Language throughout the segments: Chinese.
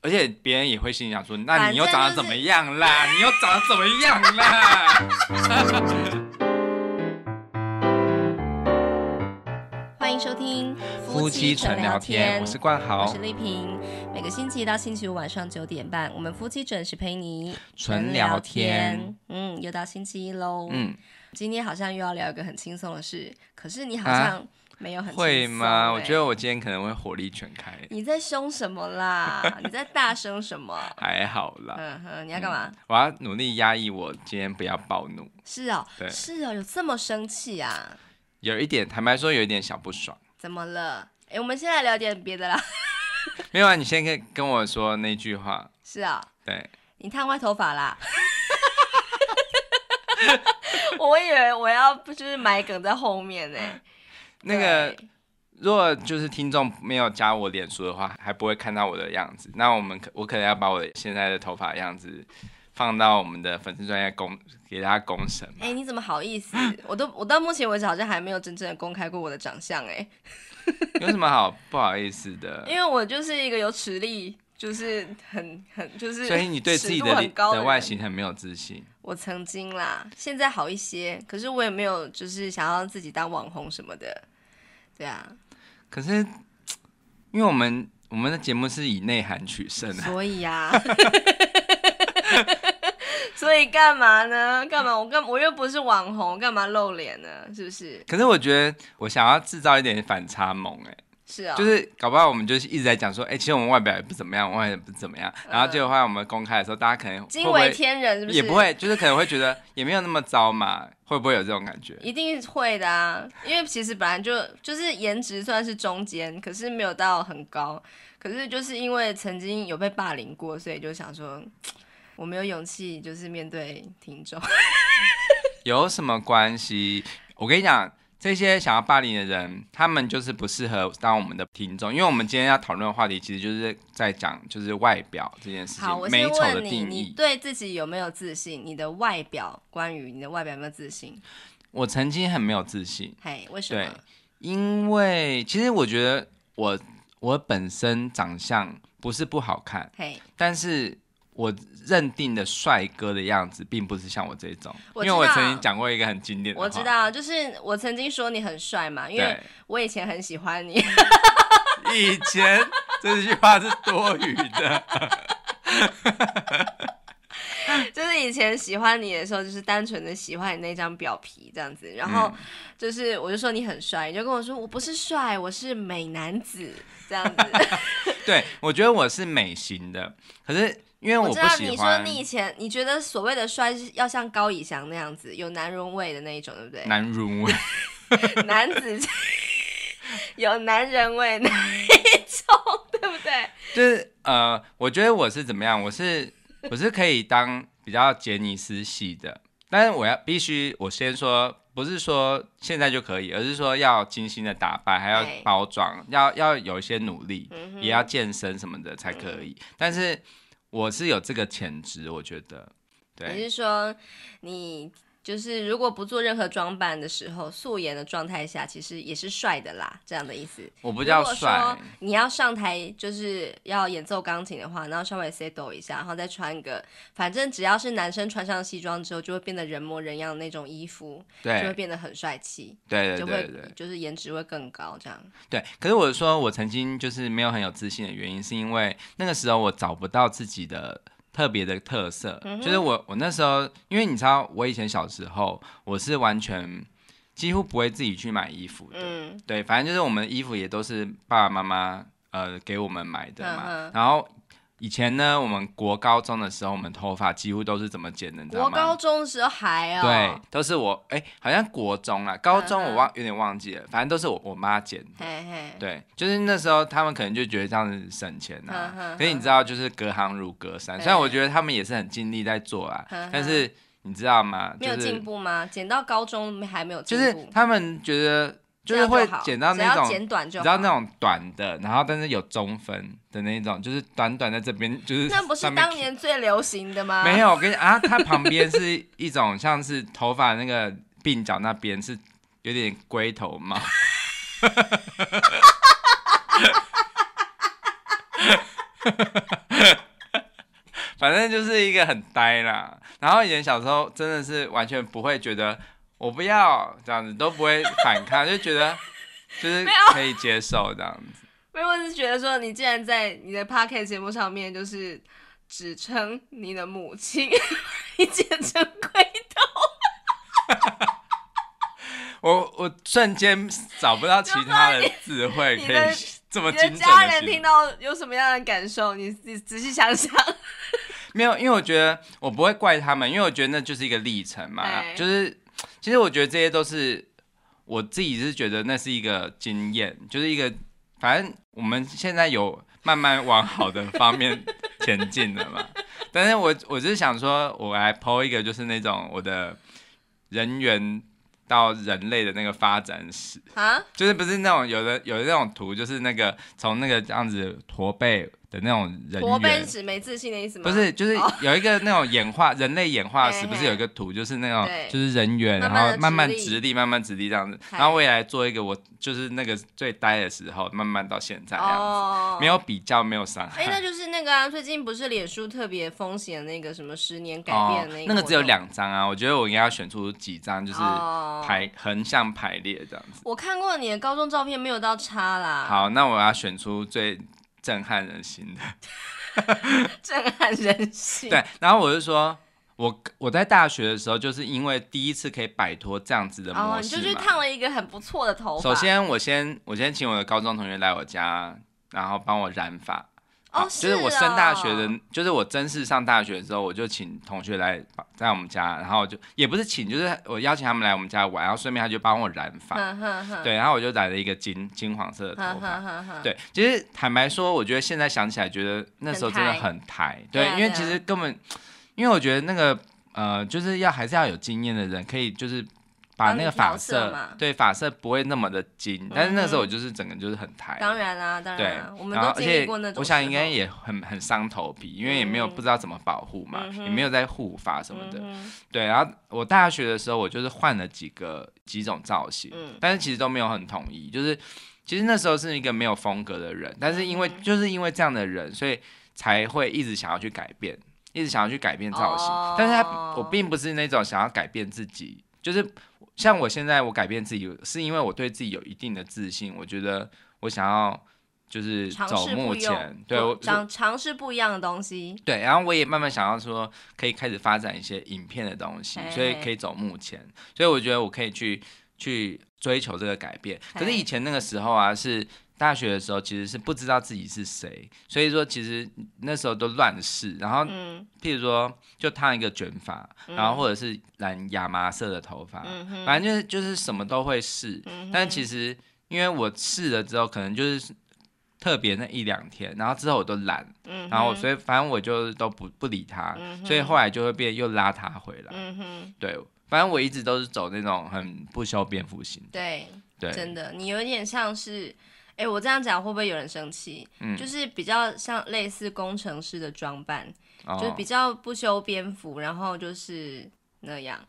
而且别人也会心里想说：“那你又长得怎么样啦？你又长得怎么样啦？” 欢迎收听夫妻纯聊天，我是冠豪，我是丽萍。每个星期一到星期五晚上九点半，我们夫妻准时陪你纯聊天。嗯，又到星期一喽。嗯，今天好像又要聊一个很轻松的事，可是你好像。没有很会吗？我觉得我今天可能会火力全开。你在凶什么啦？你在大声什么？还好啦。嗯哼，你要干嘛？我要努力压抑我今天不要暴怒。是哦，对，是哦，有这么生气啊？有一点，坦白说，有一点小不爽。怎么了？哎，我们先来聊点别的啦。没有啊，你先跟跟我说那句话。是啊，对。你烫坏头发啦？我以为我要不就是埋梗在后面呢。那个，如果就是听众没有加我脸书的话，还不会看到我的样子。那我们可我可能要把我现在的头发样子放到我们的粉丝专业公给大家公审。哎，你怎么好意思？我都我到目前为止好像还没有真正的公开过我的长相。哎，有什么好不好意思的？因为我就是一个有实力，就是很很就是。所以你对自己的的外形很没有自信？我曾经啦，现在好一些，可是我也没有就是想要自己当网红什么的。对啊，可是 因为我们我们的节目是以内涵取胜啊，所以啊，所以干嘛呢？干嘛？我干我又不是网红，干嘛露脸呢？是不是？可是我觉得我想要制造一点反差萌，哎。是啊，就是搞不好我们就是一直在讲说，哎，其实我们外表也不怎么样，外表不怎么样。然后结果后来我们公开的时候，大家可能惊为天人，是不是？也不会，就是可能会觉得也没有那么糟嘛，会不会有这种感觉？一定会的啊，因为其实本来就就是颜值算是中间，可是没有到很高。可是就是因为曾经有被霸凌过，所以就想说我没有勇气就是面对听众。有什么关系？我跟你讲。这些想要霸凌的人，他们就是不适合当我们的听众，因为我们今天要讨论的话题，其实就是在讲就是外表这件事情。好，我的问你，你对自己有没有自信？你的外表，关于你的外表有没有自信？我曾经很没有自信。嘿，为什么？对，因为其实我觉得我我本身长相不是不好看，嘿，但是。我认定的帅哥的样子，并不是像我这种，因为我曾经讲过一个很经典。我知道，就是我曾经说你很帅嘛，因为我以前很喜欢你。以前这句话是多余的，就是以前喜欢你的时候，就是单纯的喜欢你那张表皮这样子，然后就是我就说你很帅，你就跟我说我不是帅，我是美男子这样子。对，我觉得我是美型的，可是因为我不喜欢。你说你以前你觉得所谓的帅是要像高以翔那样子有男人味的那一种，对不对？男人味，男子气，有男人味那一种，对不对？就是呃，我觉得我是怎么样？我是我是可以当比较杰尼斯系的，但是我要必须我先说。不是说现在就可以，而是说要精心的打扮，还要包装，要要有一些努力，也要健身什么的才可以。但是我是有这个潜质，我觉得。对。你是说你？就是如果不做任何装扮的时候，素颜的状态下，其实也是帅的啦，这样的意思。我不叫帅。你要上台，就是要演奏钢琴的话，然后稍微 s do 一下，然后再穿个，反正只要是男生穿上西装之后，就会变得人模人样的那种衣服，就会变得很帅气。对对对，就是颜值会更高这样。对，可是我说我曾经就是没有很有自信的原因，是因为那个时候我找不到自己的。特别的特色，就是我我那时候，因为你知道，我以前小时候，我是完全几乎不会自己去买衣服的，对，反正就是我们的衣服也都是爸爸妈妈呃给我们买的嘛，然后。以前呢，我们国高中的时候，我们头发几乎都是怎么剪的？你知道吗？高中时候还哦，对，都是我哎，好像国中啊，高中我忘有点忘记了，反正都是我我妈剪。对，就是那时候他们可能就觉得这样子省钱啊。所以你知道，就是隔行如隔山。虽然我觉得他们也是很尽力在做啊，但是你知道吗？没有进步吗？剪到高中还没有进步。他们觉得。就是会剪到那种，知道那种短的，然后但是有中分的那种，就是短短在这边，就是那不是当年最流行的吗？没有，我跟你啊，它旁边是一种像是头发那个鬓角那边是有点龟头吗？哈哈哈哈哈！哈哈哈哈哈！哈哈哈哈哈！反正就是一个很呆啦，然后以前小时候真的是完全不会觉得。我不要这样子，都不会反抗，就觉得 就是可以接受这样子。因为我是觉得说，你既然在你的 p o d c a t 节目上面就是指称你的母亲，你简称鬼头，我我瞬间找不到其他的智慧可以 这么精准的听到有什么样的感受，你你仔细想想，没有，因为我觉得我不会怪他们，因为我觉得那就是一个历程嘛，就是。其实我觉得这些都是我自己是觉得那是一个经验，就是一个反正我们现在有慢慢往好的方面前进了嘛。但是我我是想说，我来剖一个就是那种我的人员到人类的那个发展史啊，就是不是那种有的有的那种图，就是那个从那个这样子驼背。的那种人猿，没自信的意思吗？不是，就是有一个那种演化，人类演化史不是有一个图，就是那种就是人猿，然后慢慢直立，慢慢直立这样子，然后未来做一个我就是那个最呆的时候，慢慢到现在这样子，没有比较，没有伤害。哎，那就是那个啊，最近不是脸书特别风险那个什么十年改变那个，那个只有两张啊，我觉得我应该要选出几张，就是排横向排列这样子。我看过你的高中照片，没有到差啦。好，那我要选出最。震撼人心的，震撼人心。对，然后我就说，我我在大学的时候，就是因为第一次可以摆脱这样子的模式你就去烫了一个很不错的头发。首先，我先我先请我的高中同学来我家，然后帮我染发。哦，啊。就是我升大学的，就是我正式上大学的时候，我就请同学来在我们家，然后就也不是请，就是我邀请他们来我们家玩，然后顺便他就帮我染发。对，然后我就染了一个金金黄色的头发。对，其实坦白说，我觉得现在想起来，觉得那时候真的很台。对，因为其实根本，因为我觉得那个呃，就是要还是要有经验的人可以就是。把那个发色，对发色不会那么的金，但是那时候我就是整个就是很抬。当然啦，当然。对，我们都经历过那种。我想应该也很很伤头皮，因为也没有不知道怎么保护嘛，也没有在护发什么的。对，然后我大学的时候，我就是换了几个几种造型，但是其实都没有很统一。就是其实那时候是一个没有风格的人，但是因为就是因为这样的人，所以才会一直想要去改变，一直想要去改变造型。但是，他我并不是那种想要改变自己。就是像我现在，我改变自己，是因为我对自己有一定的自信。我觉得我想要就是走目前，对我想尝试不一样的东西。对，然后我也慢慢想要说可以开始发展一些影片的东西，所以可以走目前。所以我觉得我可以去去追求这个改变。可是以前那个时候啊，是。大学的时候其实是不知道自己是谁，所以说其实那时候都乱试，然后，嗯，譬如说就烫一个卷发，然后或者是染亚麻色的头发，嗯，反正就是就是什么都会试，嗯，但其实因为我试了之后，可能就是特别那一两天，然后之后我都懒，嗯，然后所以反正我就是都不不理他，嗯，所以后来就会变又拉他回来，嗯对，反正我一直都是走那种很不修边幅型，对，对，真的，你有点像是。哎，我这样讲会不会有人生气？嗯，就是比较像类似工程师的装扮，就是比较不修边幅，然后就是那样。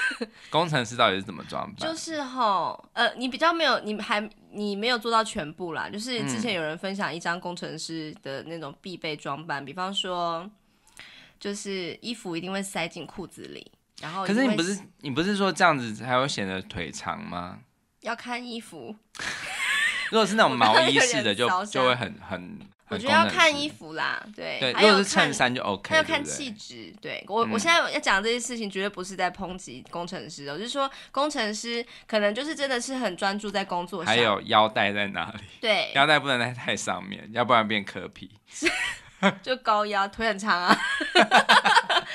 工程师到底是怎么装扮？就是吼，呃，你比较没有，你还你没有做到全部啦。就是之前有人分享一张工程师的那种必备装扮，比方说，就是衣服一定会塞进裤子里，然后可是你不是你不是说这样子才会显得腿长吗？要看衣服。如果是那种毛衣式的，就 就会很很。我觉得要看衣服啦，对。对，如果是衬衫就 OK。那要看气质。对我，我现在要讲这些事情，绝对不是在抨击工程师，我是说，工程师可能就是真的是很专注在工作上。还有腰带在哪里？对，腰带不能在太上面，要不然变磕皮。就高腰，腿很长啊。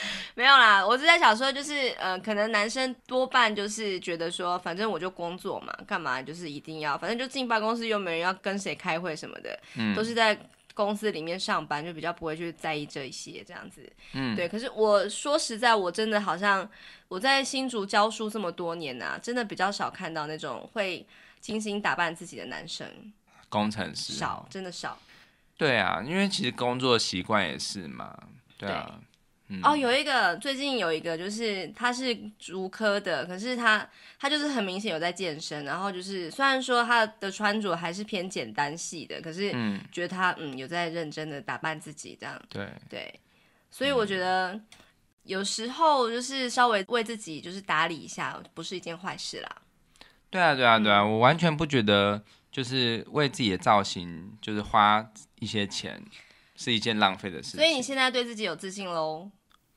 没有啦，我是在想说，就是呃，可能男生多半就是觉得说，反正我就工作嘛，干嘛就是一定要，反正就进办公室又没人要跟谁开会什么的，嗯，都是在公司里面上班，就比较不会去在意这一些这样子，嗯，对。可是我说实在，我真的好像我在新竹教书这么多年啊，真的比较少看到那种会精心打扮自己的男生，工程师少，真的少。对啊，因为其实工作习惯也是嘛，对啊。哦，有一个最近有一个，就是他是足科的，可是他他就是很明显有在健身，然后就是虽然说他的穿着还是偏简单系的，可是觉得他嗯有在认真的打扮自己这样。对对，所以我觉得有时候就是稍微为自己就是打理一下，不是一件坏事啦。对啊对啊对啊，我完全不觉得就是为自己的造型就是花一些钱是一件浪费的事。所以你现在对自己有自信喽？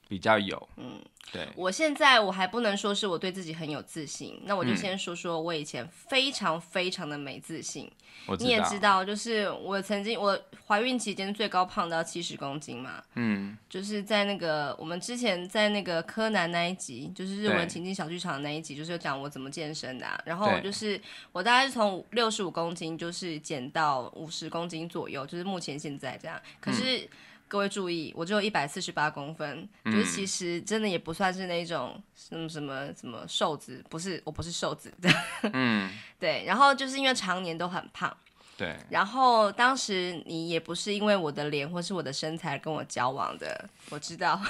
比较有，嗯，对，我现在我还不能说是我对自己很有自信，那我就先说说我以前非常非常的没自信，你也知道，就是我曾经我怀孕期间最高胖到七十公斤嘛，嗯，就是在那个我们之前在那个柯南那一集，就是日文情景小剧场那一集，就是讲我怎么健身的，然后就是我大概是从六十五公斤就是减到五十公斤左右，就是目前现在这样，可是。各位注意，我就有一百四十八公分，就是其实真的也不算是那种什么什么什么瘦子，不是，我不是瘦子。嗯，对。然后就是因为常年都很胖。对。然后当时你也不是因为我的脸或是我的身材跟我交往的，我知道。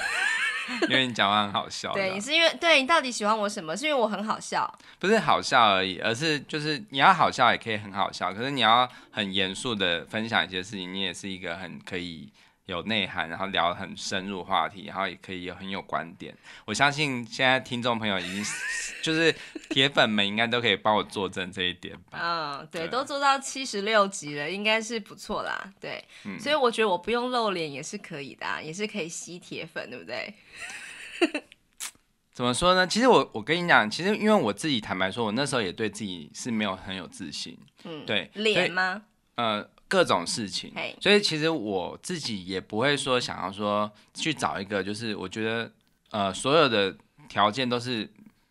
因为你讲话很好笑。对，你是因为对，你到底喜欢我什么？是因为我很好笑？不是好笑而已，而是就是你要好笑也可以很好笑，可是你要很严肃的分享一些事情，你也是一个很可以。有内涵，然后聊很深入话题，然后也可以有很有观点。我相信现在听众朋友已经，就是铁粉们应该都可以帮我作证这一点吧。嗯，对，都做到七十六集了，应该是不错啦。对，所以我觉得我不用露脸也是可以的，也是可以吸铁粉，对不对？怎么说呢？其实我我跟你讲，其实因为我自己坦白说，我那时候也对自己是没有很有自信。嗯，对，脸吗？呃。各种事情，所以其实我自己也不会说想要说去找一个，就是我觉得呃所有的条件都是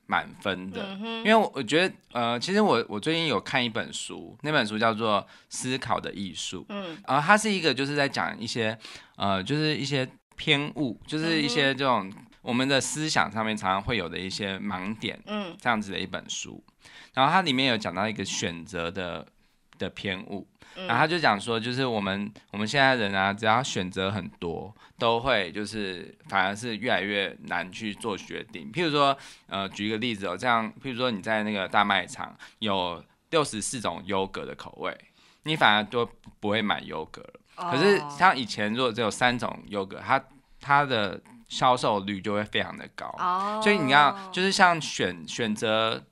满分的，因为我我觉得呃其实我我最近有看一本书，那本书叫做《思考的艺术》，嗯，然后它是一个就是在讲一些呃就是一些偏误，就是一些这种我们的思想上面常常会有的一些盲点，嗯，这样子的一本书，然后它里面有讲到一个选择的的偏误。然后他就讲说，就是我们我们现在人啊，只要选择很多，都会就是反而是越来越难去做决定。譬如说，呃，举一个例子哦，这样，譬如说你在那个大卖场有六十四种优格的口味，你反而都不会买优格了。可是像以前，如果只有三种优格，它它的销售率就会非常的高。所以你要就是像选选择。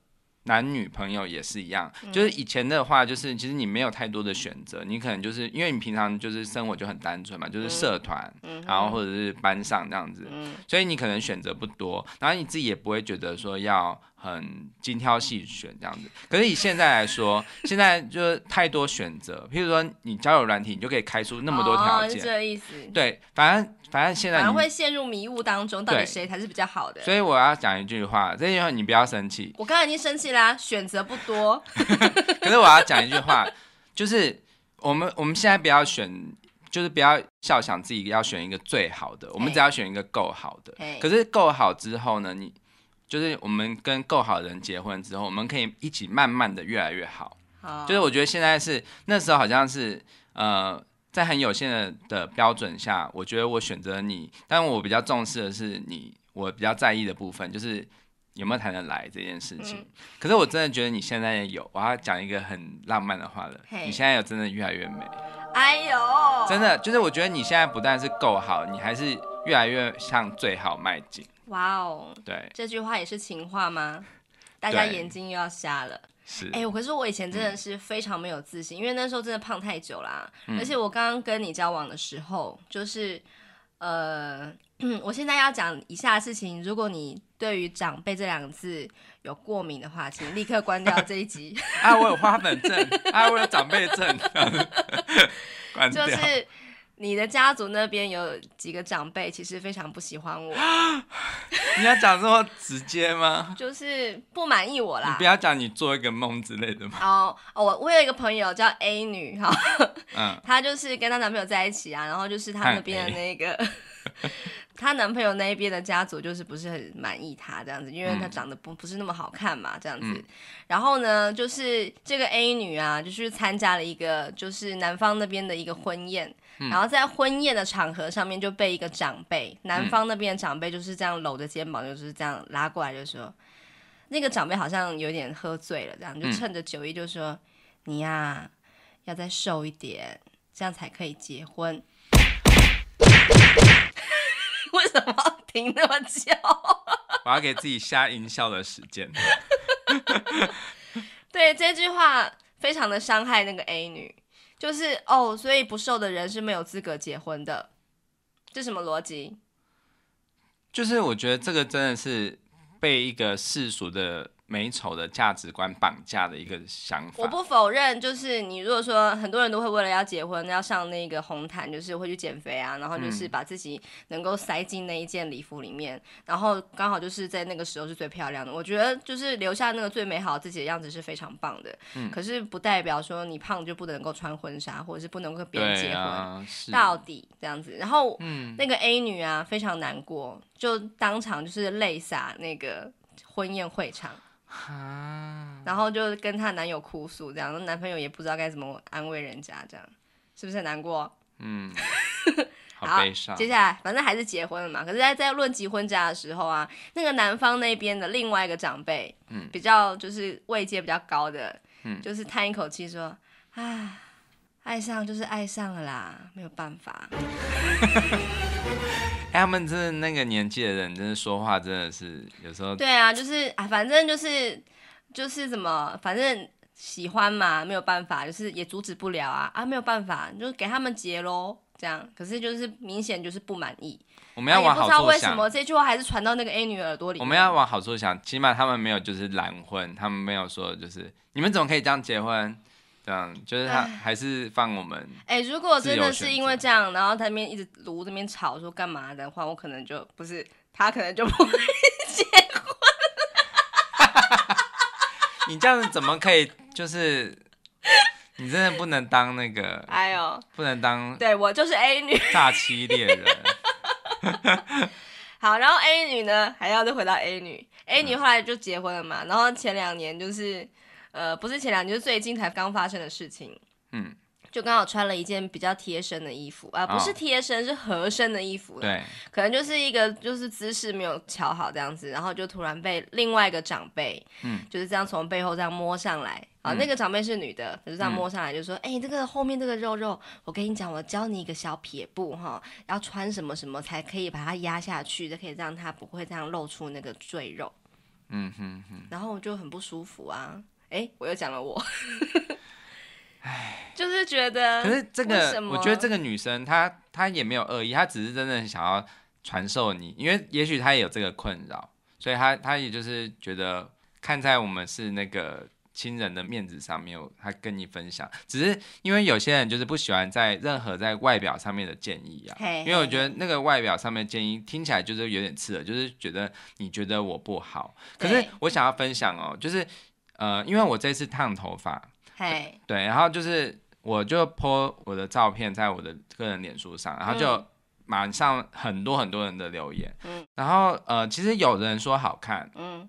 男女朋友也是一样，就是以前的话，就是其实你没有太多的选择，你可能就是因为你平常就是生活就很单纯嘛，就是社团，然后或者是班上这样子，所以你可能选择不多，然后你自己也不会觉得说要很精挑细选这样子。可是以现在来说，现在就是太多选择，譬如说你交友软体，你就可以开出那么多条件，对，反正。反正现在，反而会陷入迷雾当中，到底谁才是比较好的？所以我要讲一句话，这句话你不要生气。我刚才已经生气啦，选择不多。可是我要讲一句话，就是我们我们现在不要选，就是不要笑想自己要选一个最好的，我们只要选一个够好的。可是够好之后呢，你就是我们跟够好人结婚之后，我们可以一起慢慢的越来越好。就是我觉得现在是那时候，好像是呃。在很有限的的标准下，我觉得我选择你，但我比较重视的是你，我比较在意的部分就是有没有谈得来这件事情。可是我真的觉得你现在也有，我要讲一个很浪漫的话了。你现在有真的越来越美，哎呦，真的就是我觉得你现在不但是够好，你还是越来越向最好迈进。哇哦，对，这句话也是情话吗？大家眼睛又要瞎了。哎，可是我以前真的是非常没有自信，因为那时候真的胖太久啦。而且我刚刚跟你交往的时候，就是，呃，我现在要讲以下的事情，如果你对于“长辈”这两个字有过敏的话，请立刻关掉这一集。哎，我有花粉症，哎，我有长辈症，关掉。你的家族那边有几个长辈，其实非常不喜欢我。你要讲这么直接吗？就是不满意我啦。你不要讲你做一个梦之类的嘛。哦我我有一个朋友叫 A 女哈，嗯，她就是跟她男朋友在一起啊，然后就是她那边那个。她男朋友那一边的家族就是不是很满意她这样子，因为她长得不不是那么好看嘛，这样子。然后呢，就是这个 A 女啊，就去参加了一个就是男方那边的一个婚宴，然后在婚宴的场合上面就被一个长辈，男方那边的长辈就是这样搂着肩膀，就是这样拉过来就说，那个长辈好像有点喝醉了，这样就趁着酒意就说你呀要再瘦一点，这样才可以结婚。为什么停那么久？我要给自己瞎淫笑的时间。对这句话非常的伤害那个 A 女，就是哦，所以不瘦的人是没有资格结婚的，这什么逻辑？就是我觉得这个真的是被一个世俗的。美丑的价值观绑架的一个想法，我不否认，就是你如果说很多人都会为了要结婚，要上那个红毯，就是会去减肥啊，然后就是把自己能够塞进那一件礼服里面，然后刚好就是在那个时候是最漂亮的。我觉得就是留下那个最美好自己的样子是非常棒的。嗯。可是不代表说你胖就不能够穿婚纱，或者是不能够别人结婚到底这样子。然后，那个 A 女啊，非常难过，就当场就是泪洒那个婚宴会场。然后就跟她男友哭诉，这样，男朋友也不知道该怎么安慰人家，这样，是不是很难过？嗯，好悲伤。接下来，反正还是结婚了嘛。可是，在在论及婚嫁的时候啊，那个男方那边的另外一个长辈，嗯，比较就是位阶比较高的，嗯，就是叹一口气说，啊。爱上就是爱上了啦，没有办法。哎，他们的那个年纪的人，真的说话真的是有时候。对啊，就是啊，反正就是就是怎么，反正喜欢嘛，没有办法，就是也阻止不了啊啊，没有办法，就给他们结喽，这样。可是就是明显就是不满意。我们要往好处想。不知道为什么这句话还是传到那个 A 女耳朵里。我们要往好处想，起码他们没有就是蓝婚，他们没有说就是你们怎么可以这样结婚。这样就是他还是放我们哎，如果真的是因为这样，然后他那边一直炉这边吵说干嘛的话，我可能就不是他，可能就不会 结婚。你这样子怎么可以？就是你真的不能当那个哎呦，不能当对我就是 A 女诈欺猎人。好，然后 A 女呢，还要再回到 A 女，A 女后来就结婚了嘛，然后前两年就是。呃，不是前两年，就是最近才刚发生的事情。嗯，就刚好穿了一件比较贴身的衣服啊，不是贴身，是合身的衣服。对，可能就是一个就是姿势没有调好这样子，然后就突然被另外一个长辈，嗯，就是这样从背后这样摸上来啊。那个长辈是女的，就这样摸上来就说：“哎，这个后面这个肉肉，我跟你讲，我教你一个小撇步哈，要穿什么什么才可以把它压下去，就可以让它不会这样露出那个赘肉。”嗯哼哼。然后我就很不舒服啊。哎，我又讲了我，哎，就是觉得，可是这个，我觉得这个女生她她也没有恶意，她只是真的想要传授你，因为也许她也有这个困扰，所以她她也就是觉得看在我们是那个亲人的面子上，面，她跟你分享，只是因为有些人就是不喜欢在任何在外表上面的建议啊，因为我觉得那个外表上面建议听起来就是有点刺耳，就是觉得你觉得我不好，可是我想要分享哦，就是。呃，因为我这次烫头发，对，然后就是我就 po 我的照片在我的个人脸书上，然后就马上很多很多人的留言，然后呃，其实有人说好看，嗯，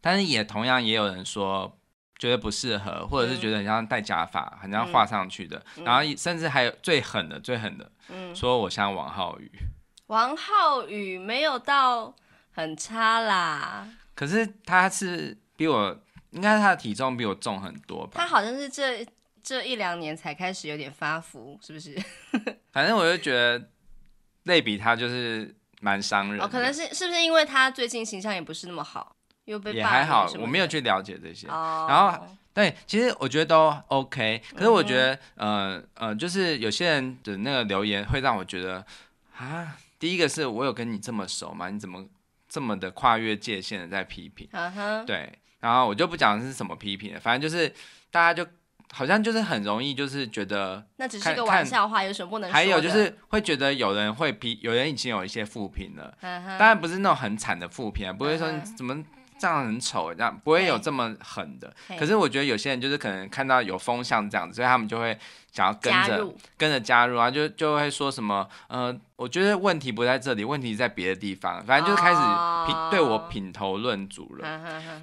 但是也同样也有人说觉得不适合，或者是觉得很像戴假发，很像画上去的，然后甚至还有最狠的最狠的，嗯，说我像王浩宇，王浩宇没有到很差啦，可是他是比我。应该他的体重比我重很多。吧？他好像是这这一两年才开始有点发福，是不是？反正我就觉得类比他就是蛮伤人。哦，可能是是不是因为他最近形象也不是那么好，又被也还好，我没有去了解这些。哦，然后对，其实我觉得都 OK，可是我觉得呃呃，就是有些人的那个留言会让我觉得啊，第一个是我有跟你这么熟吗？你怎么？这么的跨越界限的在批评，对，然后我就不讲是什么批评了，反正就是大家就好像就是很容易就是觉得那只是一个玩笑话，有什么不能？还有就是会觉得有人会批，有人已经有一些负评了，当然不是那种很惨的负评，不会说怎么。这样很丑，这样不会有这么狠的。可是我觉得有些人就是可能看到有风向这样子，所以他们就会想要跟着跟着加入啊，就就会说什么，嗯，我觉得问题不在这里，问题在别的地方，反正就是开始对我品头论足了。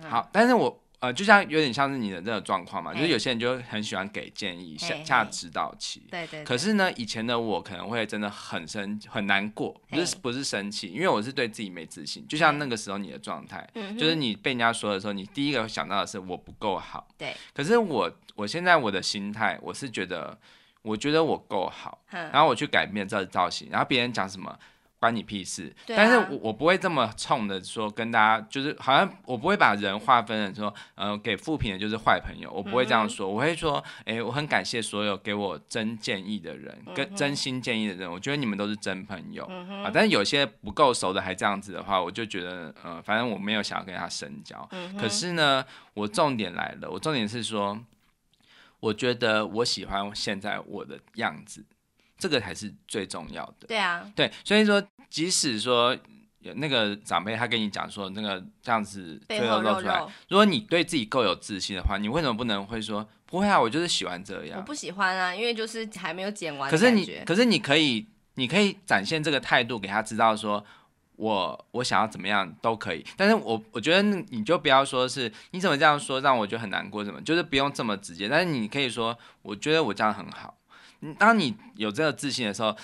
好，但是我。呃，就像有点像是你的这个状况嘛，就是有些人就很喜欢给建议、下下指导期。对对。可是呢，以前的我可能会真的很生很难过，不是不是生气，因为我是对自己没自信。就像那个时候你的状态，就是你被人家说的时候，你第一个想到的是我不够好。对。可是我我现在我的心态，我是觉得我觉得我够好，然后我去改变这造型，然后别人讲什么。关你屁事！但是，我我不会这么冲的说跟大家，就是好像我不会把人划分的说，呃，给富平的就是坏朋友，我不会这样说。我会说，哎，我很感谢所有给我真建议的人，跟真心建议的人，我觉得你们都是真朋友啊。但是有些不够熟的还这样子的话，我就觉得，呃，反正我没有想要跟他深交。可是呢，我重点来了，我重点是说，我觉得我喜欢现在我的样子。这个才是最重要的。对啊，对，所以说，即使说有那个长辈他跟你讲说那个这样子最后露出来，如果你对自己够有自信的话，你为什么不能会说不会啊？我就是喜欢这样。我不喜欢啊，因为就是还没有剪完。可是你，可是你可以，你可以展现这个态度给他知道，说我我想要怎么样都可以。但是我我觉得，你就不要说是你怎么这样说让我就很难过，什么就是不用这么直接。但是你可以说，我觉得我这样很好。当你有这个自信的时候，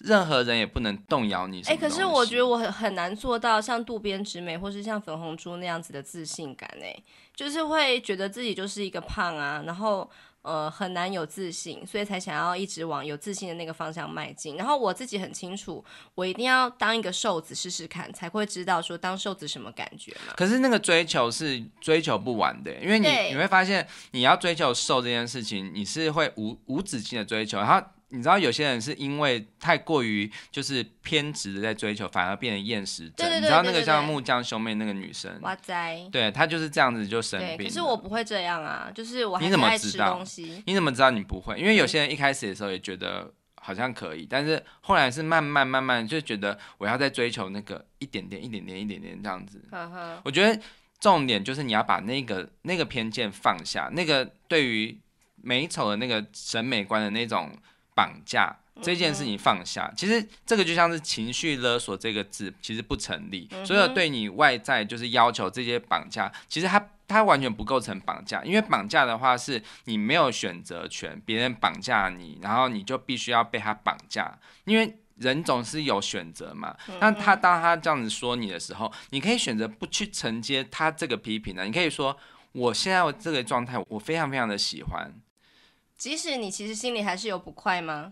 任何人也不能动摇你。哎，可是我觉得我很很难做到像渡边直美或是像粉红猪那样子的自信感，哎，就是会觉得自己就是一个胖啊，然后。呃，很难有自信，所以才想要一直往有自信的那个方向迈进。然后我自己很清楚，我一定要当一个瘦子试试看，才会知道说当瘦子什么感觉嘛。可是那个追求是追求不完的，因为你你会发现，你要追求瘦这件事情，你是会无无止境的追求。然后。你知道有些人是因为太过于就是偏执的在追求，反而变成厌食症。对对对，你知道那个像木匠兄妹那个女生，哇塞，对她就是这样子就生病。可是我不会这样啊，就是我还爱吃东西。你怎么知道你不会？因为有些人一开始的时候也觉得好像可以，但是后来是慢慢慢慢就觉得我要再追求那个一点点、一点点、一点点这样子。我觉得重点就是你要把那个那个偏见放下，那个对于美丑的那个审美观的那种。绑架这件事情放下，其实这个就像是“情绪勒索”这个字，其实不成立。所有对你外在就是要求这些绑架，其实他他完全不构成绑架。因为绑架的话是你没有选择权，别人绑架你，然后你就必须要被他绑架。因为人总是有选择嘛。那他当他这样子说你的时候，你可以选择不去承接他这个批评的。你可以说：“我现在这个状态，我非常非常的喜欢。”即使你其实心里还是有不快吗？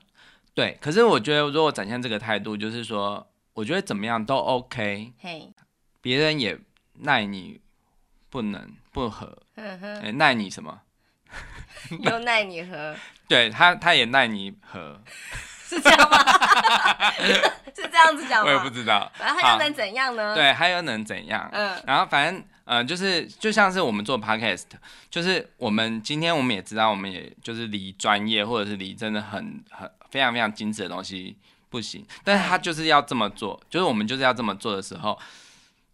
对，可是我觉得如果展现这个态度，就是说，我觉得怎么样都 OK。嘿，别人也奈你不能不和，奈你什么？又奈你何？对他，他也奈你何？是这样吗？是这样子讲吗？我也不知道。然后他又能怎样呢？对，他又能怎样？嗯，然后反正。嗯，就是就像是我们做 podcast，就是我们今天我们也知道，我们也就是离专业或者是离真的很很非常非常精致的东西不行，但是他就是要这么做，就是我们就是要这么做的时候，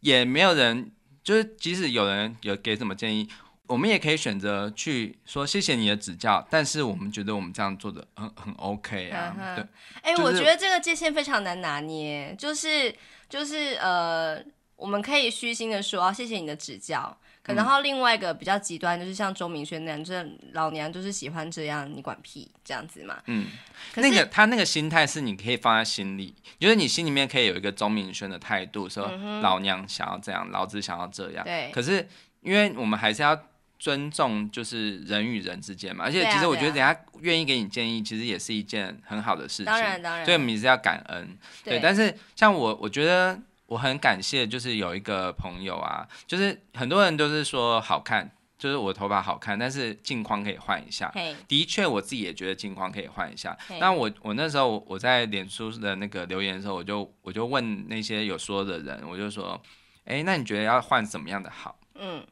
也没有人，就是即使有人有给什么建议，我们也可以选择去说谢谢你的指教，但是我们觉得我们这样做的很很 OK 啊，对，哎，我觉得这个界限非常难拿捏，就是就是呃。我们可以虚心的说啊，谢谢你的指教。可能然后另外一个比较极端，就是像钟明轩那样，就是老娘就是喜欢这样，你管屁这样子嘛。嗯，那个他那个心态是你可以放在心里，就是你心里面可以有一个钟明轩的态度，说老娘想要这样，老子想要这样。对。可是因为我们还是要尊重，就是人与人之间嘛。而且其实我觉得人家愿意给你建议，其实也是一件很好的事情。当然当然。所以也是要感恩。对。但是像我，我觉得。我很感谢，就是有一个朋友啊，就是很多人都是说好看，就是我头发好看，但是镜框可以换一下。的确，我自己也觉得镜框可以换一下。那我我那时候我在脸书的那个留言的时候，我就我就问那些有说的人，我就说，哎，那你觉得要换什么样的好？嗯。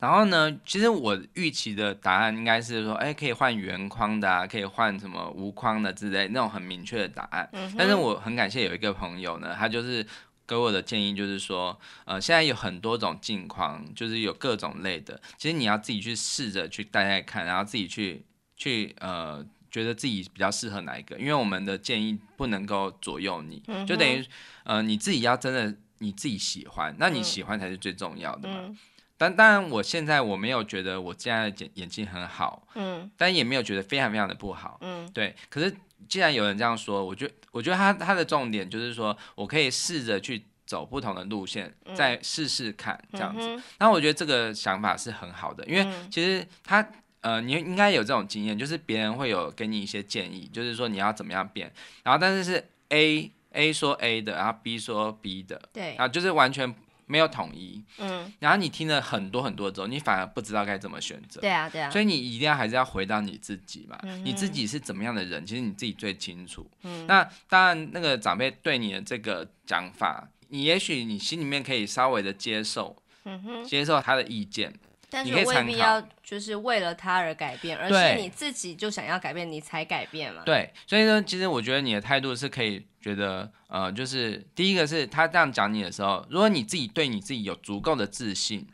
然后呢，其实我预期的答案应该是说，哎，可以换圆框的啊，可以换什么无框的之类那种很明确的答案。嗯。但是我很感谢有一个朋友呢，他就是。给我的建议就是说，呃，现在有很多种镜框，就是有各种类的。其实你要自己去试着去戴戴看，然后自己去去呃，觉得自己比较适合哪一个。因为我们的建议不能够左右你，就等于呃，你自己要真的你自己喜欢，那你喜欢才是最重要的嘛。但当然，我现在我没有觉得我现在的眼眼睛很好，嗯，但也没有觉得非常非常的不好，嗯，对。可是既然有人这样说，我觉我觉得他他的重点就是说，我可以试着去走不同的路线，再试试看这样子。那我觉得这个想法是很好的，因为其实他呃，你应该有这种经验，就是别人会有给你一些建议，就是说你要怎么样变。然后，但是是 A A 说 A 的，然后 B 说 B 的，对啊，就是完全。没有统一，嗯，然后你听了很多很多之后，你反而不知道该怎么选择，对啊，对啊，所以你一定要还是要回到你自己嘛，嗯，你自己是怎么样的人，其实你自己最清楚，嗯，那当然那个长辈对你的这个讲法，你也许你心里面可以稍微的接受，嗯哼，接受他的意见，但是你未必要就是为了他而改变，而是你自己就想要改变，你才改变嘛，对，所以呢，其实我觉得你的态度是可以。觉得呃，就是第一个是他这样讲你的时候，如果你自己对你自己有足够的自信，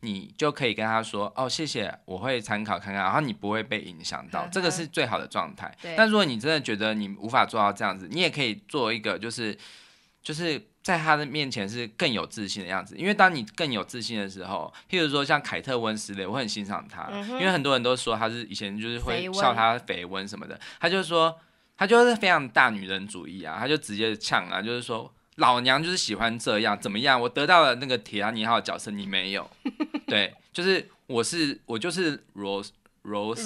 你就可以跟他说哦，谢谢，我会参考看看，然后你不会被影响到，这个是最好的状态。但如果你真的觉得你无法做到这样子，你也可以做一个就是就是在他的面前是更有自信的样子，因为当你更有自信的时候，譬如说像凯特温斯雷，我很欣赏他，因为很多人都说他是以前就是会笑他绯闻什么的，他就说。她就是非常大女人主义啊，她就直接呛啊，就是说老娘就是喜欢这样怎么样，我得到了那个铁娘子号角色，你没有？对，就是我是我就是 Rose Rose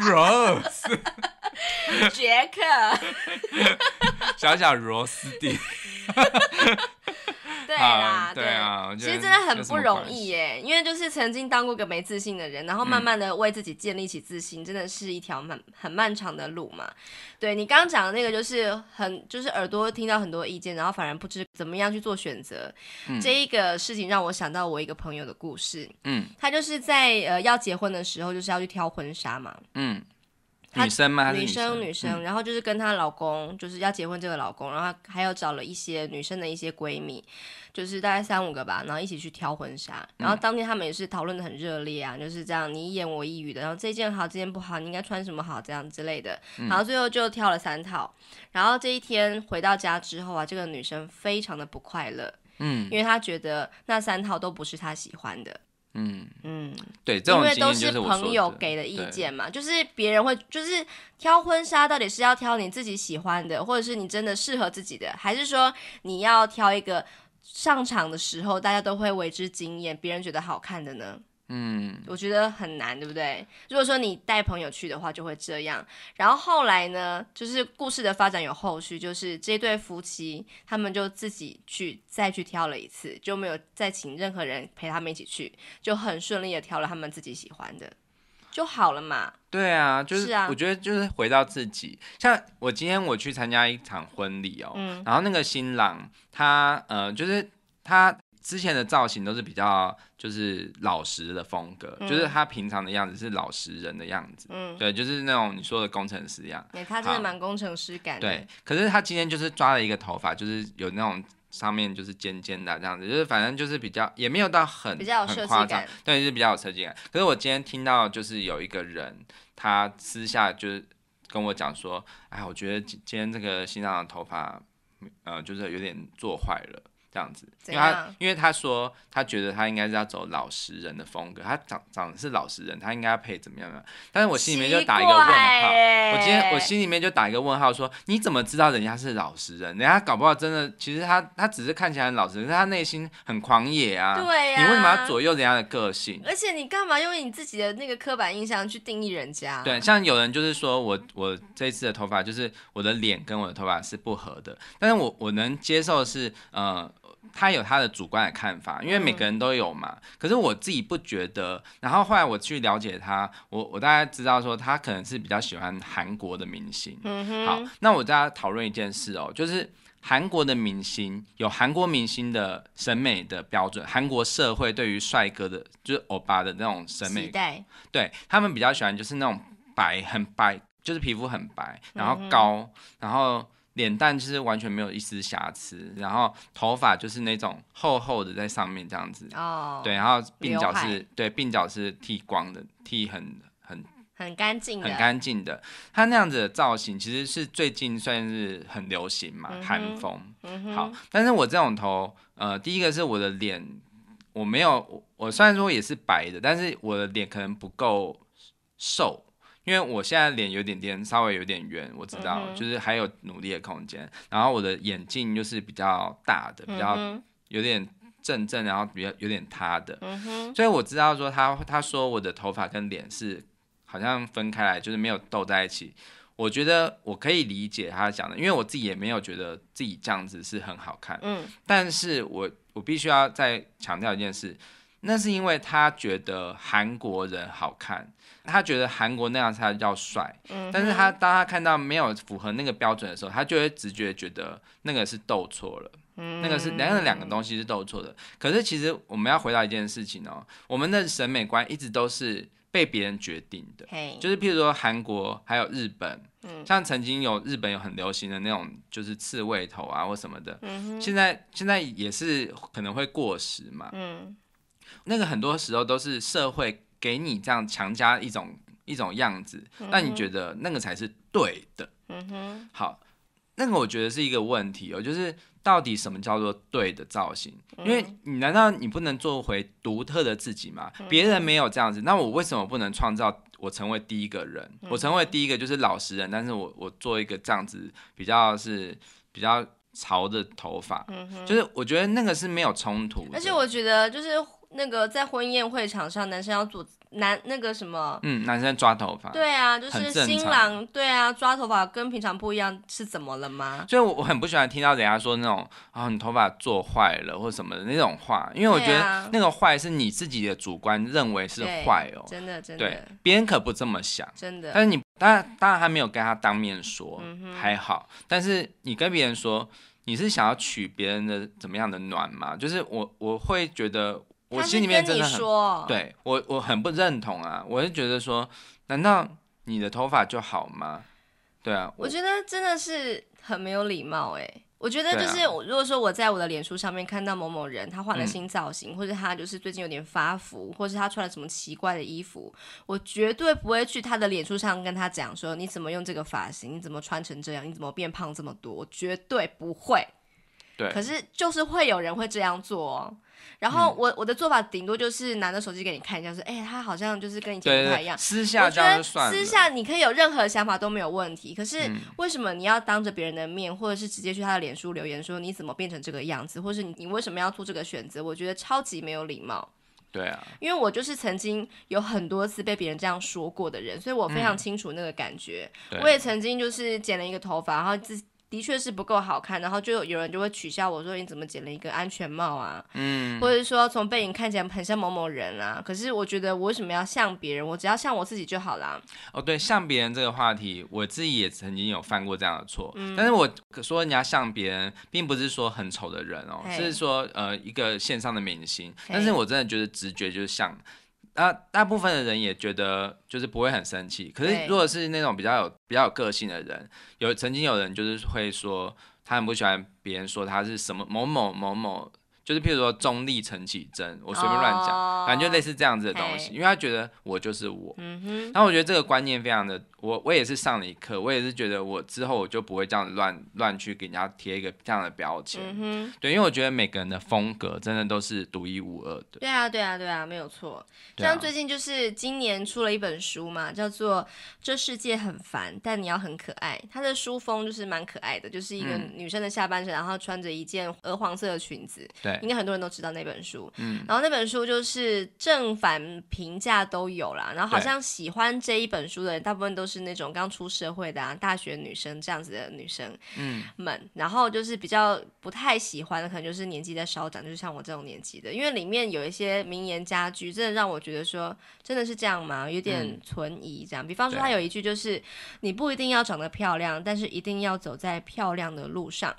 Rose，杰克，小小罗斯蒂。对啦，对啊，其实真的很不容易耶，因为就是曾经当过个没自信的人，然后慢慢的为自己建立起自信，真的是一条蛮很漫长的路嘛。对你刚刚讲的那个，就是很就是耳朵听到很多意见，然后反而不知怎么样去做选择。这一个事情让我想到我一个朋友的故事。嗯，他就是在呃要结婚的时候，就是要去挑婚纱嘛。嗯。女生吗？女生，女生。然后就是跟她老公，就是要结婚这个老公，然后还有找了一些女生的一些闺蜜，就是大概三五个吧，然后一起去挑婚纱。然后当天他们也是讨论的很热烈啊，就是这样，你一言我一语的。然后这件好，这件不好，你应该穿什么好，这样之类的。然后最后就挑了三套。然后这一天回到家之后啊，这个女生非常的不快乐，嗯，因为她觉得那三套都不是她喜欢的。嗯嗯，对，因为都是朋友给的意见嘛，就是别人会，就是挑婚纱到底是要挑你自己喜欢的，或者是你真的适合自己的，还是说你要挑一个上场的时候大家都会为之惊艳，别人觉得好看的呢？嗯，我觉得很难，对不对？如果说你带朋友去的话，就会这样。然后后来呢，就是故事的发展有后续，就是这对夫妻他们就自己去再去挑了一次，就没有再请任何人陪他们一起去，就很顺利的挑了他们自己喜欢的，就好了嘛。对啊，就是，是啊，我觉得就是回到自己，像我今天我去参加一场婚礼哦，然后那个新郎他，嗯，就是他。之前的造型都是比较就是老实的风格，就是他平常的样子是老实人的样子，嗯，对，就是那种你说的工程师样，对，他真的蛮工程师感。对，可是他今天就是抓了一个头发，就是有那种上面就是尖尖的这样子，就是反正就是比较也没有到很比较有设计感，对，就比较有设计感。可是我今天听到就是有一个人他私下就是跟我讲说，哎，我觉得今今天这个新郎的头发，呃，就是有点做坏了。这样子，因为因为他说他觉得他应该是要走老实人的风格，他长长得是老实人，他应该配怎么样的？但是我心里面就打一个问号。我今天我心里面就打一个问号，说你怎么知道人家是老实人？人家搞不好真的，其实他他只是看起来老实，但是他内心很狂野啊。对呀，你为什么要左右人家的个性？而且你干嘛用你自己的那个刻板印象去定义人家？对，像有人就是说我我这次的头发就是我的脸跟我的头发是不合的，但是我我能接受的是呃。他有他的主观的看法，因为每个人都有嘛。可是我自己不觉得。然后后来我去了解他，我我大概知道说他可能是比较喜欢韩国的明星。嗯哼。好，那我再讨论一件事哦，就是韩国的明星有韩国明星的审美的标准，韩国社会对于帅哥的，就是欧巴的那种审美。对他们比较喜欢就是那种白，很白，就是皮肤很白，然后高，然后。脸蛋就是完全没有一丝瑕疵，然后头发就是那种厚厚的在上面这样子哦，对，然后鬓角是对，鬓角是剃光的，剃很很很干净，很干净的。它那样子的造型其实是最近算是很流行嘛，韩风。嗯好，但是我这种头，呃，第一个是我的脸，我没有我虽然说也是白的，但是我的脸可能不够瘦。因为我现在脸有点点，稍微有点圆，我知道，就是还有努力的空间。然后我的眼镜就是比较大的，比较有点正正，然后比较有点塌的。嗯所以我知道说他他说我的头发跟脸是好像分开来，就是没有斗在一起。我觉得我可以理解他讲的，因为我自己也没有觉得自己这样子是很好看。嗯。但是我我必须要再强调一件事。那是因为他觉得韩国人好看，他觉得韩国那样才叫帅。嗯，但是他当他看到没有符合那个标准的时候，他就会直觉觉得那个是斗错了。那个是两个两个东西是斗错的。可是其实我们要回到一件事情哦，我们的审美观一直都是被别人决定的。就是譬如说韩国还有日本，嗯，像曾经有日本有很流行的那种就是刺猬头啊或什么的。嗯，现在现在也是可能会过时嘛。嗯。那个很多时候都是社会给你这样强加一种一种样子，那你觉得那个才是对的？嗯哼，好，那个我觉得是一个问题哦，就是到底什么叫做对的造型？因为你难道你不能做回独特的自己吗？别人没有这样子，那我为什么不能创造我成为第一个人？我成为第一个就是老实人，但是我我做一个这样子比较是比较潮的头发，就是我觉得那个是没有冲突，而且我觉得就是。那个在婚宴会场上，男生要做男那个什么，嗯，男生抓头发，对啊，就是新郎，对啊，抓头发跟平常不一样，是怎么了吗？所以，我我很不喜欢听到人家说那种啊，你头发做坏了或什么的那种话，因为我觉得那个坏是你自己的主观认为是坏哦，真的，真的，对，别人可不这么想，真的。但是你当然当然还没有跟他当面说，还好。但是你跟别人说，你是想要取别人的怎么样的暖吗？就是我我会觉得。我心里面真的很对我我很不认同啊！我是觉得说，难道你的头发就好吗？对啊，我觉得真的是很没有礼貌哎！我觉得就是，如果说我在我的脸书上面看到某某人他换了新造型，或者他就是最近有点发福，或者他穿了什么奇怪的衣服，我绝对不会去他的脸书上跟他讲说你怎么用这个发型，你怎么穿成这样，你怎么变胖这么多，我绝对不会。对，可是就是会有人会这样做哦。然后我我的做法顶多就是拿着手机给你看一下，说，哎，他好像就是跟以前不太一样。私下就算。私下你可以有任何想法都没有问题。可是为什么你要当着别人的面，或者是直接去他的脸书留言说你怎么变成这个样子，或是你你为什么要做这个选择？我觉得超级没有礼貌。对啊。因为我就是曾经有很多次被别人这样说过的人，所以我非常清楚那个感觉。我也曾经就是剪了一个头发，然后自。的确是不够好看，然后就有人就会取笑我说你怎么剪了一个安全帽啊？嗯，或者说从背影看起来很像某某人啊。可是我觉得我为什么要像别人？我只要像我自己就好啦。哦，对，像别人这个话题，我自己也曾经有犯过这样的错。嗯，但是我说人家像别人，并不是说很丑的人哦，是说呃一个线上的明星。但是我真的觉得直觉就是像。啊，大部分的人也觉得就是不会很生气，可是如果是那种比较有比较有个性的人，有曾经有人就是会说，他很不喜欢别人说他是什么某某某某。就是譬如说中立陈启真，我随便乱讲，反正就类似这样子的东西，因为他觉得我就是我。嗯哼。然后我觉得这个观念非常的，我我也是上了一课，我也是觉得我之后我就不会这样乱乱去给人家贴一个这样的标签。嗯哼。对，因为我觉得每个人的风格真的都是独一无二的。对啊，对啊，对啊，没有错。像最近就是今年出了一本书嘛，叫做《这世界很烦，但你要很可爱》。它的书风就是蛮可爱的，就是一个女生的下半身，然后穿着一件鹅黄色的裙子。对。应该很多人都知道那本书，嗯，然后那本书就是正反评价都有啦，然后好像喜欢这一本书的人，大部分都是那种刚出社会的啊，大学女生这样子的女生，嗯们，然后就是比较不太喜欢的，可能就是年纪在稍长，就是像我这种年纪的，因为里面有一些名言佳句，真的让我觉得说真的是这样吗？有点存疑。这样，比方说他有一句就是你不一定要长得漂亮，但是一定要走在漂亮的路上。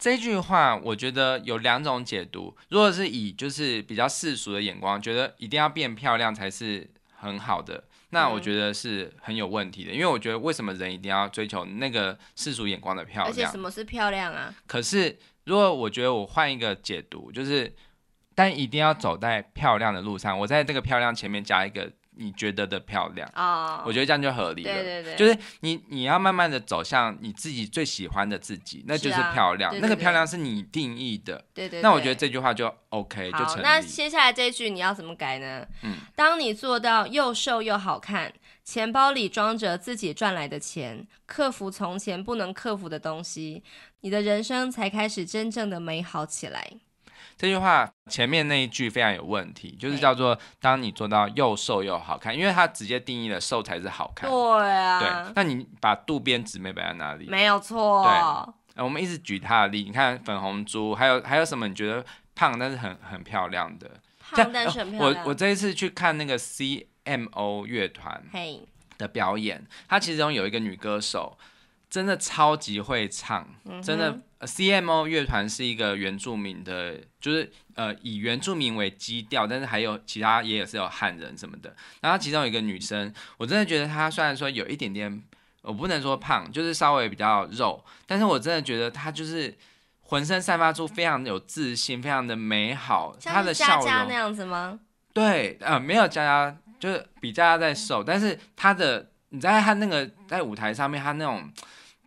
这句话我觉得有两种解读。如果是以就是比较世俗的眼光，觉得一定要变漂亮才是很好的，那我觉得是很有问题的。因为我觉得为什么人一定要追求那个世俗眼光的漂亮？而且什么是漂亮啊？可是如果我觉得我换一个解读，就是但一定要走在漂亮的路上，我在这个漂亮前面加一个。你觉得的漂亮啊，我觉得这样就合理了。对对对，就是你，你要慢慢的走向你自己最喜欢的自己，那就是漂亮。那个漂亮是你定义的。对对。那我觉得这句话就 OK，就成那接下来这一句你要怎么改呢？嗯，当你做到又瘦又好看，钱包里装着自己赚来的钱，克服从前不能克服的东西，你的人生才开始真正的美好起来。这句话前面那一句非常有问题，就是叫做“当你做到又瘦又好看”，因为它直接定义了瘦才是好看。对啊。对，那你把渡边直美摆在哪里？没有错。对，我们一直举她的例，你看粉红猪，还有还有什么？你觉得胖但是很很漂亮的？胖但很漂亮。我我这一次去看那个 C M O 乐团的表演，它其中有一个女歌手。真的超级会唱，真的 C M O 乐团是一个原住民的，就是呃以原住民为基调，但是还有其他也有是有汉人什么的。然后其中有一个女生，我真的觉得她虽然说有一点点，我不能说胖，就是稍微比较肉，但是我真的觉得她就是浑身散发出非常有自信、非常的美好，她的笑容那样子吗？对，呃，没有佳佳，就是比佳佳在瘦，但是她的，你在她那个在舞台上面，她那种。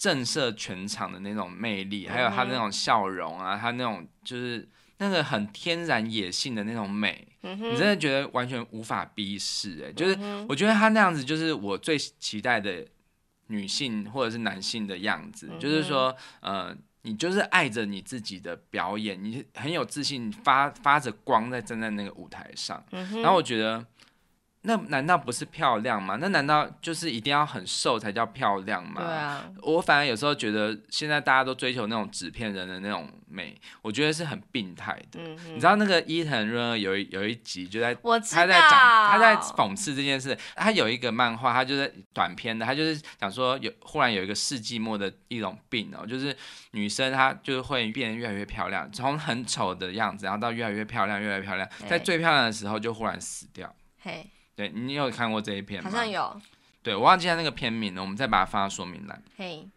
震慑全场的那种魅力，还有他那种笑容啊，他那种就是那个很天然野性的那种美，你真的觉得完全无法逼视哎，就是我觉得他那样子就是我最期待的女性或者是男性的样子，就是说呃，你就是爱着你自己的表演，你很有自信，发发着光在站在那个舞台上，然后我觉得。那难道不是漂亮吗？那难道就是一定要很瘦才叫漂亮吗？对啊。我反而有时候觉得，现在大家都追求那种纸片人的那种美，我觉得是很病态的。嗯你知道那个伊藤润二有有一集就在他在讲他在讽刺这件事，他有一个漫画，他就是短篇的，他就是讲说有忽然有一个世纪末的一种病哦，就是女生她就是会变得越来越漂亮，从很丑的样子，然后到越来越漂亮，越来越漂亮，在最漂亮的时候就忽然死掉。嘿。对你有看过这一篇吗？好像有。对我忘记他那个片名了，我们再把它放到说明栏。嘿。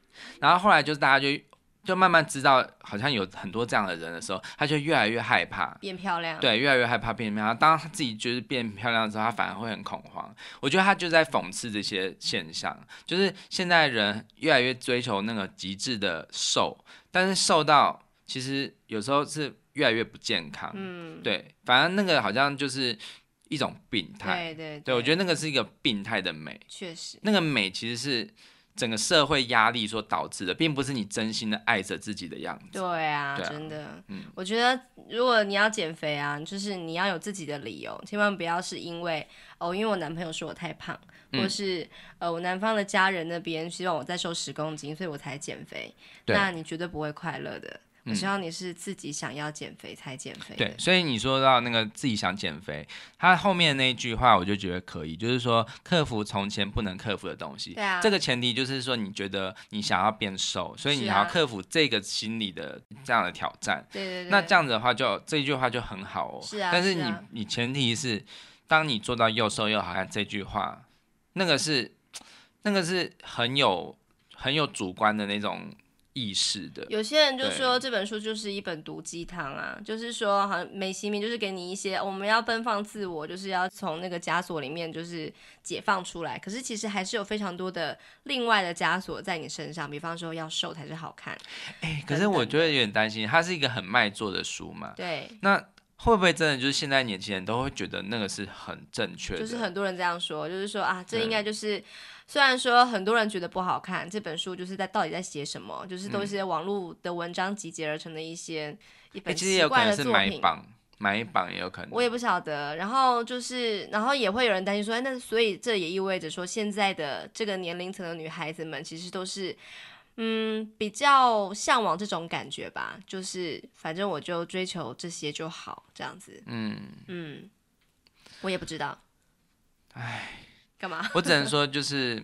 然后后来就是大家就就慢慢知道，好像有很多这样的人的时候，他就越来越害怕变漂亮。对，越来越害怕变漂亮。当他自己就是变漂亮的时候，他反而会很恐慌。我觉得他就在讽刺这些现象，就是现在人越来越追求那个极致的瘦，但是瘦到其实有时候是越来越不健康。嗯。对，反正那个好像就是。一种病态，对对对，我觉得那个是一个病态的美，确实，那个美其实是整个社会压力所导致的，并不是你真心的爱着自己的样子。对啊，真的，我觉得如果你要减肥啊，就是你要有自己的理由，千万不要是因为哦，因为我男朋友说我太胖，或是呃我男方的家人那边希望我再瘦十公斤，所以我才减肥，那你绝对不会快乐的。你知道你是自己想要减肥才减肥。对，所以你说到那个自己想减肥，他后面那一句话我就觉得可以，就是说克服从前不能克服的东西。对啊。这个前提就是说你觉得你想要变瘦，所以你要克服这个心理的这样的挑战。对对对。那这样子的话，就这句话就很好哦。是啊。但是你你前提是，当你做到又瘦又好看这句话，那个是那个是很有很有主观的那种。意识的，有些人就说这本书就是一本毒鸡汤啊，就是说好像美其名就是给你一些我们要奔放自我，就是要从那个枷锁里面就是解放出来。可是其实还是有非常多的另外的枷锁在你身上，比方说要瘦才是好看。哎，可是我觉得有点担心，它是一个很卖座的书嘛。对，那会不会真的就是现在年轻人都会觉得那个是很正确？就是很多人这样说，就是说啊，这应该就是。虽然说很多人觉得不好看，这本书就是在到底在写什么？就是都是网络的文章集结而成的一些一本奇怪的作品。买榜买榜也有可能。我也不晓得。然后就是，然后也会有人担心说，哎，那所以这也意味着说，现在的这个年龄层的女孩子们其实都是，嗯，比较向往这种感觉吧？就是反正我就追求这些就好，这样子。嗯嗯，我也不知道。哎。干嘛？我只能说，就是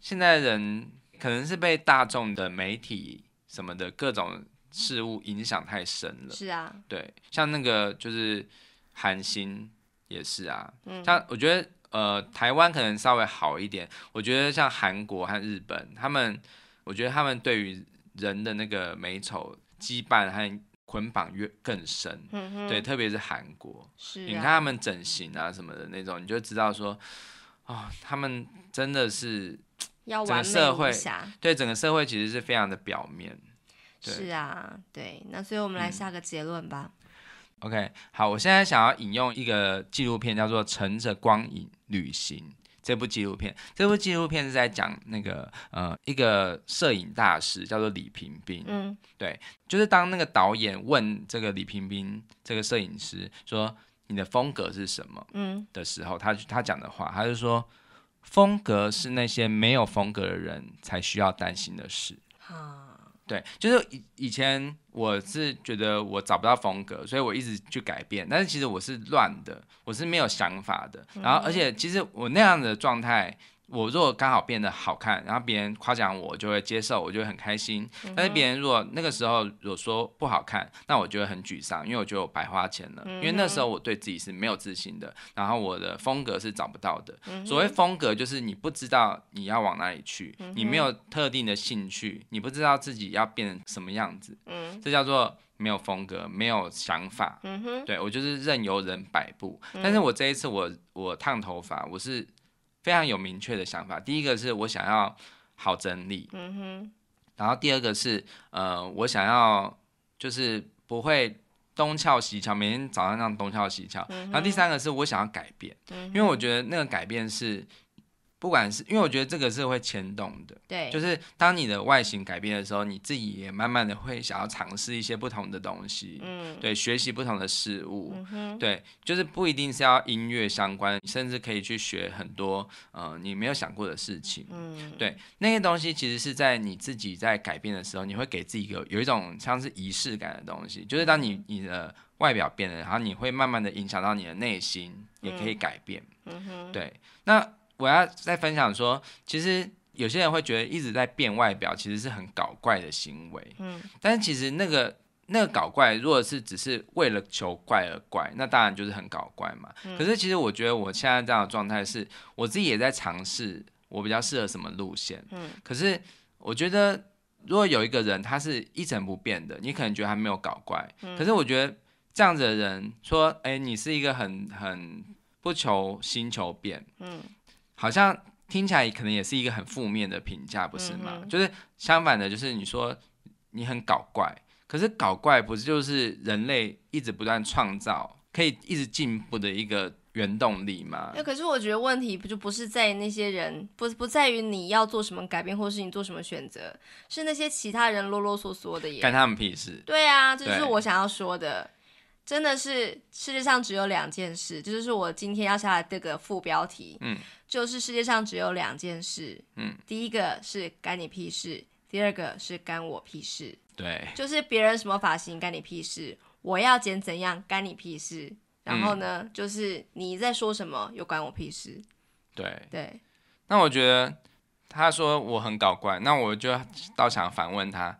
现在人可能是被大众的媒体什么的各种事物影响太深了。是啊，对，像那个就是韩星也是啊，嗯，像我觉得呃，台湾可能稍微好一点。我觉得像韩国和日本，他们我觉得他们对于人的那个美丑羁绊和捆绑越更深。嗯哼，对，特别是韩国，是，你看他们整形啊什么的那种，你就知道说。哦，他们真的是 要整个社会对整个社会其实是非常的表面。是啊，对。那所以我们来下个结论吧。OK，好，我现在想要引用一个纪录片，叫做《乘着光影旅行》这部纪录片。这部纪录片是在讲那个呃，一个摄影大师叫做李平斌。嗯，对，就是当那个导演问这个李平斌这个摄影师说。你的风格是什么？嗯，的时候，他他讲的话，他就说，风格是那些没有风格的人才需要担心的事。啊，对，就是以以前我是觉得我找不到风格，所以我一直去改变，但是其实我是乱的，我是没有想法的。然后，而且其实我那样的状态。我如果刚好变得好看，然后别人夸奖我，我就会接受，我就很开心。但是别人如果那个时候如果说不好看，那我就会很沮丧，因为我觉得我白花钱了。因为那时候我对自己是没有自信的，然后我的风格是找不到的。所谓风格，就是你不知道你要往哪里去，你没有特定的兴趣，你不知道自己要变成什么样子。这叫做没有风格，没有想法。对我就是任由人摆布。但是我这一次，我我烫头发，我是。非常有明确的想法。第一个是我想要好整理，嗯然后第二个是呃，我想要就是不会东翘西翘，每天早上这样东翘西翘。然后第三个是我想要改变，因为我觉得那个改变是。不管是因为我觉得这个是会牵动的，对，就是当你的外形改变的时候，你自己也慢慢的会想要尝试一些不同的东西，嗯，对，学习不同的事物，嗯对，就是不一定是要音乐相关，甚至可以去学很多，呃你没有想过的事情，嗯，对，那些东西其实是在你自己在改变的时候，你会给自己有有一种像是仪式感的东西，就是当你你的外表变了，然后你会慢慢的影响到你的内心也可以改变，嗯哼，对，那。我要再分享说，其实有些人会觉得一直在变外表，其实是很搞怪的行为。嗯，但是其实那个那个搞怪，如果是只是为了求怪而怪，那当然就是很搞怪嘛。可是其实我觉得我现在这样的状态，是我自己也在尝试，我比较适合什么路线。嗯，可是我觉得如果有一个人他是一成不变的，你可能觉得还没有搞怪。嗯，可是我觉得这样子的人说，哎，你是一个很很不求新求变。嗯。好像听起来可能也是一个很负面的评价，不是吗？就是相反的，就是你说你很搞怪，可是搞怪不是就是人类一直不断创造，可以一直进步的一个原动力吗？那可是我觉得问题不就不是在那些人，不不在于你要做什么改变，或是你做什么选择，是那些其他人啰啰嗦嗦的，干他们屁事。对啊，这就是我想要说的。真的是世界上只有两件事，就是我今天要下来这个副标题。嗯。就是世界上只有两件事，嗯，第一个是干你屁事，第二个是干我屁事。对，就是别人什么发型干你屁事，我要剪怎样干你屁事。然后呢，就是你在说什么又关我屁事。对对，那我觉得他说我很搞怪，那我就倒想反问他，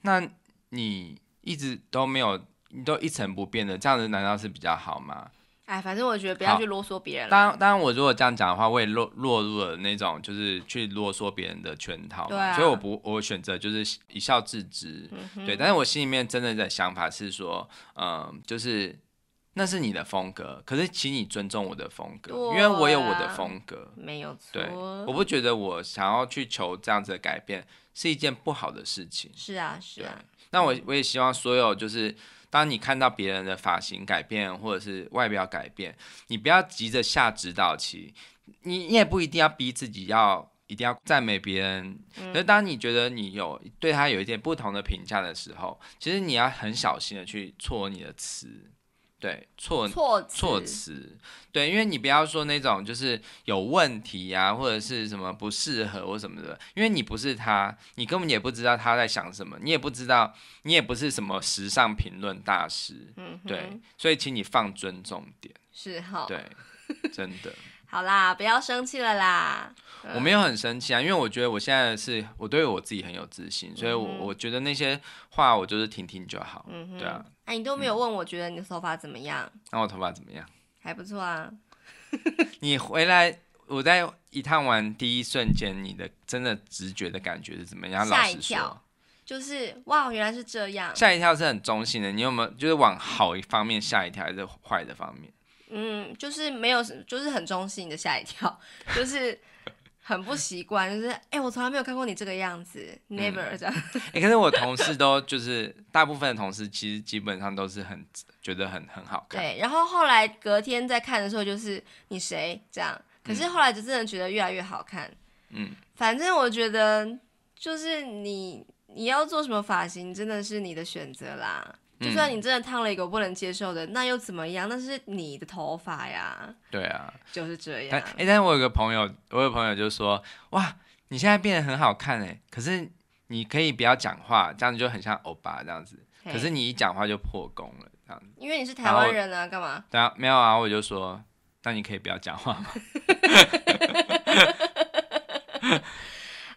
那你一直都没有，你都一成不变的这样子，难道是比较好吗？哎，反正我觉得不要去啰嗦别人。当当然，我如果这样讲的话，我也落落入了那种就是去啰嗦别人的圈套，所以我不我选择就是一笑置之。对，但是我心里面真正的想法是说，嗯，就是那是你的风格，可是请你尊重我的风格，因为我有我的风格，没有错。对，我不觉得我想要去求这样子的改变是一件不好的事情。是啊，是啊。那我我也希望所有就是。当你看到别人的发型改变或者是外表改变，你不要急着下指导期，你你也不一定要逼自己要一定要赞美别人。可是当你觉得你有对他有一点不同的评价的时候，其实你要很小心的去措你的词。对，措措措辞，对，因为你不要说那种就是有问题呀，或者是什么不适合或什么的，因为你不是他，你根本也不知道他在想什么，你也不知道，你也不是什么时尚评论大师，嗯，对，所以请你放尊重点，是哈，对，真的，好啦，不要生气了啦，我没有很生气啊，因为我觉得我现在是我对我自己很有自信，所以，我我觉得那些话我就是听听就好，嗯对啊。哎，你都没有问我觉得你的头发怎么样？那我头发怎么样？还不错啊。你回来，我在一趟完第一瞬间，你的真的直觉的感觉是怎么样？吓一跳，就是哇，原来是这样。吓一跳是很中性的，你有没有就是往好一方面吓一跳，还是坏的方面？嗯，就是没有，就是很中性的吓一跳，就是。很不习惯，就是哎，我从来没有看过你这个样子，never 这样。哎，可是我同事都就是大部分的同事，其实基本上都是很觉得很很好看。对，然后后来隔天再看的时候，就是你谁这样？可是后来就真的觉得越来越好看。嗯，反正我觉得就是你你要做什么发型，真的是你的选择啦。就算你真的烫了一个我不能接受的，那又怎么样？那是你的头发呀。对啊，就是这样。哎，但是我有个朋友，我有朋友就说：哇，你现在变得很好看哎！可是你可以不要讲话，这样子就很像欧巴这样子。可是你一讲话就破功了，这样子。因为你是台湾人啊，干嘛？对啊，没有啊，我就说，那你可以不要讲话吗？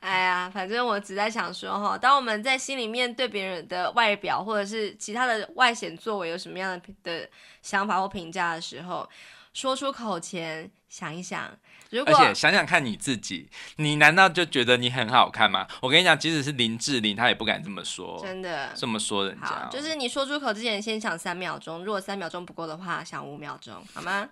哎呀，反正我只在想说哈，当我们在心里面对别人的外表或者是其他的外显作为有什么样的的想法或评价的时候，说出口前想一想。而且想想看你自己，你难道就觉得你很好看吗？我跟你讲，即使是林志玲，她也不敢这么说。真的，这么说人家。就是你说出口之前先想三秒钟，如果三秒钟不够的话，想五秒钟，好吗？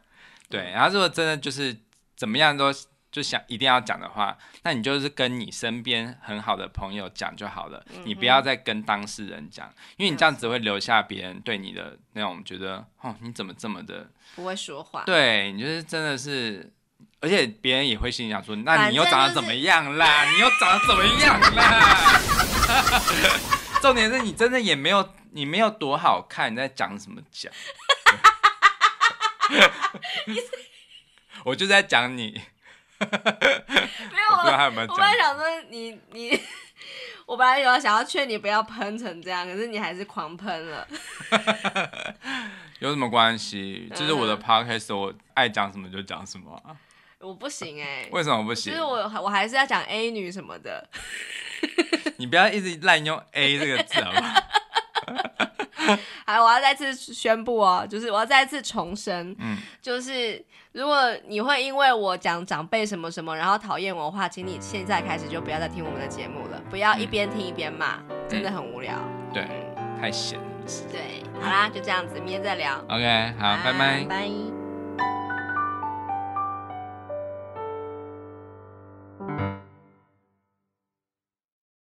对，然后如果真的就是怎么样都。就想一定要讲的话，那你就是跟你身边很好的朋友讲就好了，你不要再跟当事人讲，因为你这样只会留下别人对你的那种觉得，哦，你怎么这么的不会说话？对，你就是真的是，而且别人也会心里想说，那你又长得怎么样啦？你又长得怎么样啦？重点是你真的也没有，你没有多好看，你在讲什么讲？我就在讲你。没有我，我本来想说你你，我本来有想要劝你不要喷成这样，可是你还是狂喷了。有什么关系？这是我的 podcast，我爱讲什么就讲什么。我不行哎，为什么不行？就是我我还是要讲 A 女什么的。你不要一直滥用 A 这个字好吗？我要再次宣布哦，就是我要再次重申，嗯，就是如果你会因为我讲长辈什么什么，然后讨厌我的话，请你现在开始就不要再听我们的节目了，不要一边听一边骂，真的很无聊。对，太闲了。对，好啦，就这样子，明天再聊。OK，好，拜拜。拜。